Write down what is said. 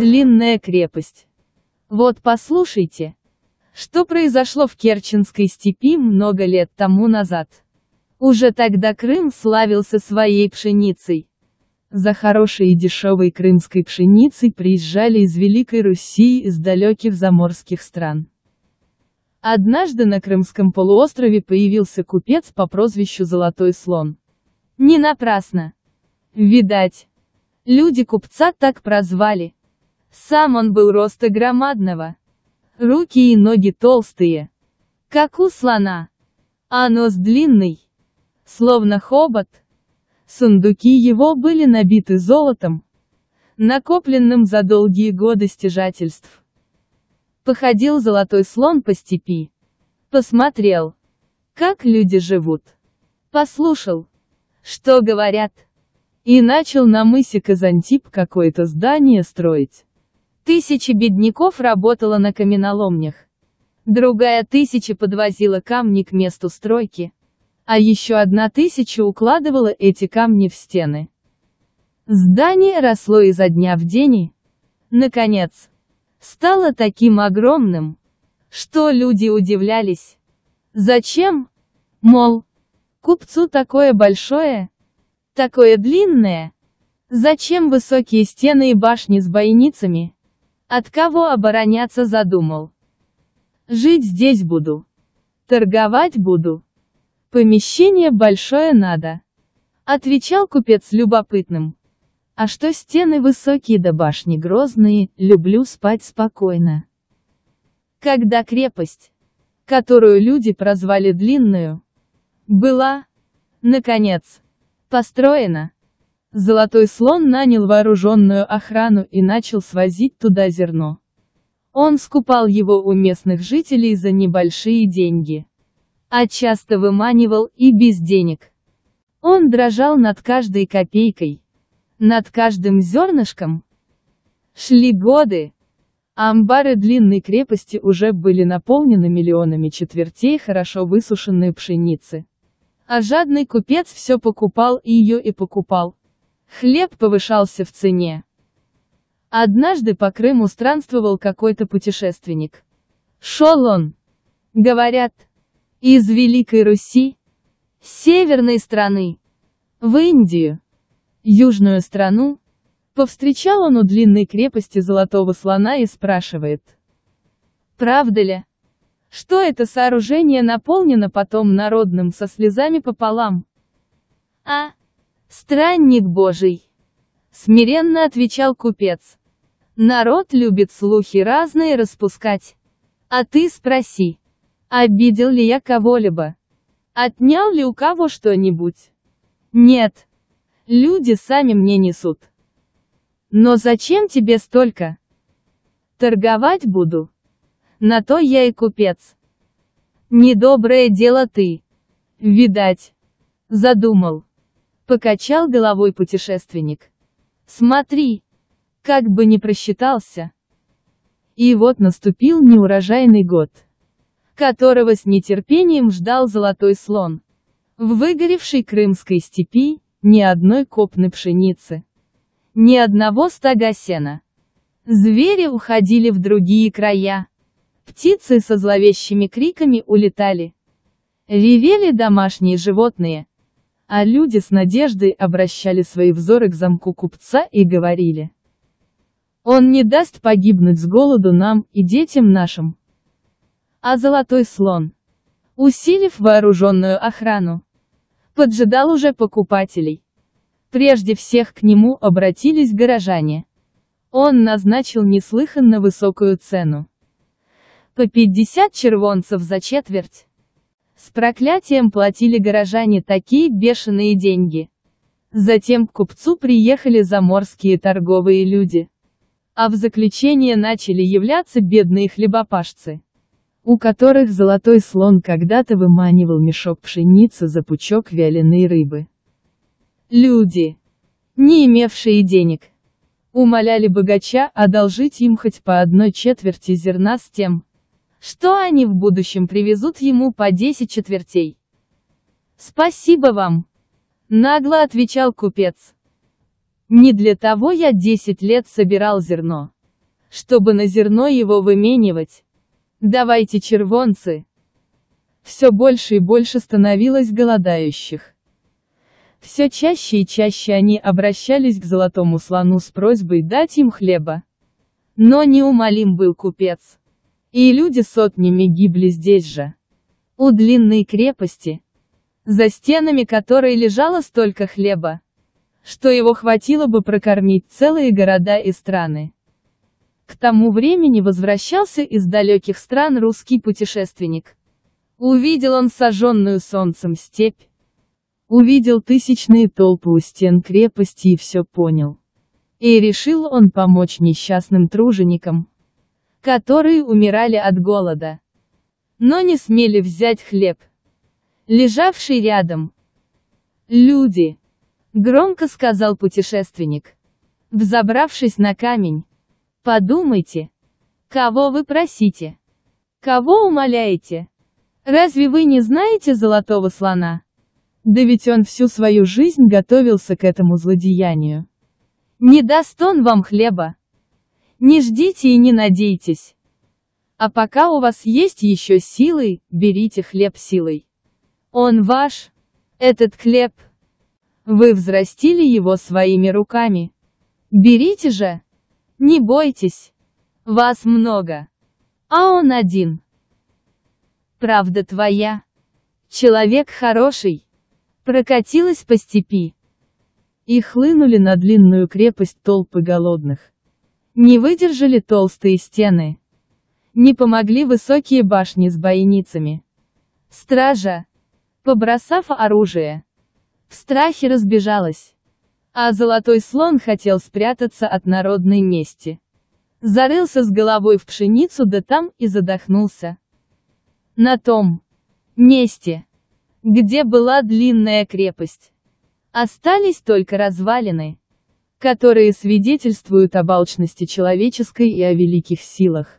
Длинная крепость. Вот послушайте, что произошло в Керченской степи много лет тому назад. Уже тогда Крым славился своей пшеницей. За хорошей и дешевой крымской пшеницей приезжали из Великой Руси из далеких заморских стран. Однажды на Крымском полуострове появился купец по прозвищу Золотой Слон. Не напрасно. Видать. Люди купца так прозвали. Сам он был роста громадного. Руки и ноги толстые. Как у слона. А нос длинный. Словно хобот. Сундуки его были набиты золотом, накопленным за долгие годы стяжательств. Походил золотой слон по степи. Посмотрел, как люди живут. Послушал, что говорят. И начал на мысе Казантип какое-то здание строить. Тысяча бедняков работала на каменоломнях. Другая тысяча подвозила камни к месту стройки. А еще одна тысяча укладывала эти камни в стены. Здание росло изо дня в день. Наконец, стало таким огромным, что люди удивлялись. Зачем? Мол, купцу такое большое, такое длинное. Зачем высокие стены и башни с бойницами? От кого обороняться задумал? Жить здесь буду. Торговать буду. Помещение большое надо. Отвечал купец любопытным. А что стены высокие да башни грозные, люблю спать спокойно. Когда крепость, которую люди прозвали длинную, была, наконец, построена, Золотой слон нанял вооруженную охрану и начал свозить туда зерно. Он скупал его у местных жителей за небольшие деньги. А часто выманивал и без денег. Он дрожал над каждой копейкой. Над каждым зернышком. Шли годы. Амбары длинной крепости уже были наполнены миллионами четвертей хорошо высушенной пшеницы. А жадный купец все покупал ее и покупал. Хлеб повышался в цене. Однажды по Крыму странствовал какой-то путешественник. Шел он, говорят, из Великой Руси, северной страны, в Индию, южную страну. Повстречал он у длинной крепости Золотого Слона и спрашивает. Правда ли, что это сооружение наполнено потом народным со слезами пополам? А, Странник Божий. Смиренно отвечал купец. Народ любит слухи разные распускать. А ты спроси. Обидел ли я кого-либо? Отнял ли у кого что-нибудь? Нет. Люди сами мне несут. Но зачем тебе столько? Торговать буду. На то я и купец. Недоброе дело ты. Видать. Задумал. Покачал головой путешественник. Смотри, как бы не просчитался. И вот наступил неурожайный год, которого с нетерпением ждал золотой слон. В выгоревшей крымской степи, ни одной копны пшеницы, ни одного стога сена. Звери уходили в другие края. Птицы со зловещими криками улетали. Ревели домашние животные, а люди с надеждой обращали свои взоры к замку купца и говорили. Он не даст погибнуть с голоду нам и детям нашим. А золотой слон, усилив вооруженную охрану, поджидал уже покупателей. Прежде всех к нему обратились горожане. Он назначил неслыханно высокую цену. По 50 червонцев за четверть. С проклятием платили горожане такие бешеные деньги. Затем к купцу приехали заморские торговые люди. А в заключение начали являться бедные хлебопашцы, у которых золотой слон когда-то выманивал мешок пшеницы за пучок вяленой рыбы. Люди, не имевшие денег, умоляли богача одолжить им хоть по одной четверти зерна с тем, что они в будущем привезут ему по 10 четвертей. Спасибо вам. Нагло отвечал купец. Не для того я 10 лет собирал зерно. Чтобы на зерно его выменивать. Давайте червонцы. Все больше и больше становилось голодающих. Все чаще и чаще они обращались к золотому слону с просьбой дать им хлеба. Но неумолим был купец. И люди сотнями гибли здесь же. У длинной крепости, за стенами которой лежало столько хлеба, что его хватило бы прокормить целые города и страны. К тому времени возвращался из далеких стран русский путешественник. Увидел он сожженную солнцем степь. Увидел тысячные толпы у стен крепости и все понял. И решил он помочь несчастным труженикам, которые умирали от голода. Но не смели взять хлеб, лежавший рядом. «Люди!» — громко сказал путешественник, взобравшись на камень. «Подумайте, кого вы просите? Кого умоляете? Разве вы не знаете золотого слона?» Да ведь он всю свою жизнь готовился к этому злодеянию. Не даст он вам хлеба. Не ждите и не надейтесь. А пока у вас есть еще силы, берите хлеб силой. Он ваш. Этот хлеб. Вы взрастили его своими руками. Берите же. Не бойтесь. Вас много. А он один. Правда твоя. Человек хороший. Прокатилась по степи. И хлынули на длинную крепость толпы голодных. Не выдержали толстые стены. Не помогли высокие башни с бойницами. Стража, побросав оружие, в страхе разбежалась. А золотой слон хотел спрятаться от народной мести. Зарылся с головой в пшеницу да там и задохнулся. На том месте, где была длинная крепость, остались только развалины которые свидетельствуют о балчности человеческой и о великих силах.